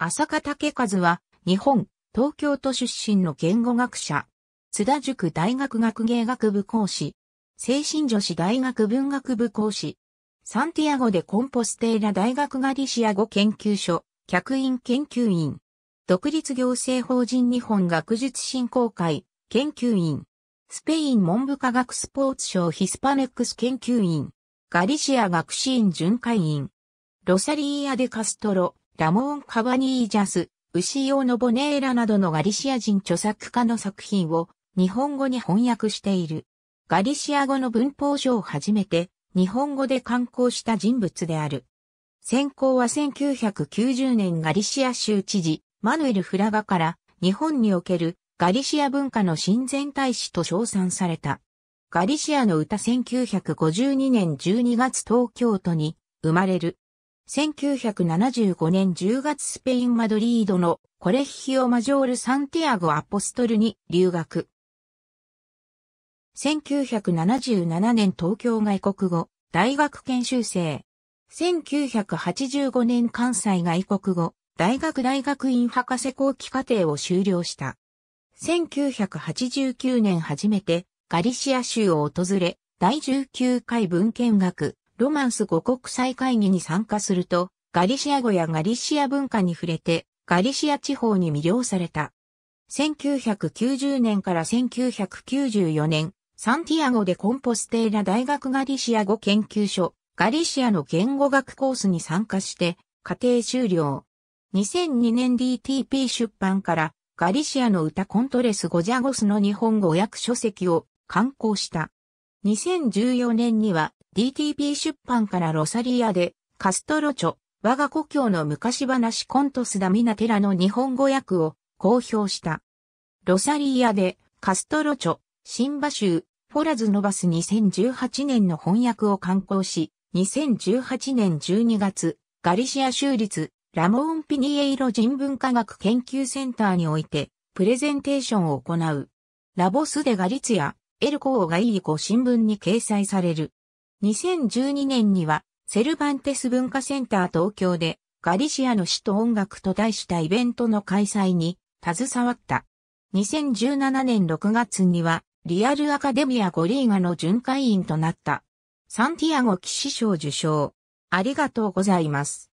浅香武和は、日本、東京都出身の言語学者。津田塾大学学芸学部講師。精神女子大学文学部講師。サンティアゴでコンポステーラ大学ガリシア語研究所、客員研究員。独立行政法人日本学術振興会、研究員。スペイン文部科学スポーツ省ヒスパネックス研究員。ガリシア学士院巡回員。ロサリーア・デ・カストロ、ラモン・カバニージャス、ウシオ・ノボネーラなどのガリシア人著作家の作品を日本語に翻訳している。ガリシア語の文法書を初めて日本語で刊行した人物である。先行は1990年ガリシア州知事、マヌエル・フラガから日本におけるガリシア文化の親善大使と称賛された。ガリシアの歌1952年12月東京都に生まれる。1975年10月スペイン・マドリードのコレッヒオ・マジョール・サンティアゴ・アポストルに留学。1977年東京外国語大学研修生。1985年関西外国語大学大学院博士後期課程を修了した。1989年初めてガリシア州を訪れ、第19回文献学ロマンス五国際会議に参加すると、ガリシア語やガリシア文化に触れて、ガリシア地方に魅了された。1990年から1994年、サンティアゴでコンポステーラ大学ガリシア語研究所、ガリシアの言語学コースに参加して、家庭終了。2002年 DTP 出版から、ガリシアの歌コントレス・ゴジャゴスの日本語訳書籍を刊行した。2014年には DTP 出版からロサリアでカストロチョ、我が故郷の昔話コントスダミナテラの日本語訳を公表した。ロサリアでカストロチョ、新馬州、フォラズノバス2018年の翻訳を刊行し、2018年12月、ガリシア州立ラモーン・ピニエイロ人文科学研究センターにおいて、プレゼンテーションを行う。ラボス・デ・ガリツヤ、エルコーがい後新聞に掲載される。2012年には、セルバンテス文化センター東京で、ガリシアの詩と音楽と題したイベントの開催に、携わった。2017年6月には、リアルアカデミア・ゴリーガの巡回員となった。サンティアゴ騎士賞受賞。ありがとうございます。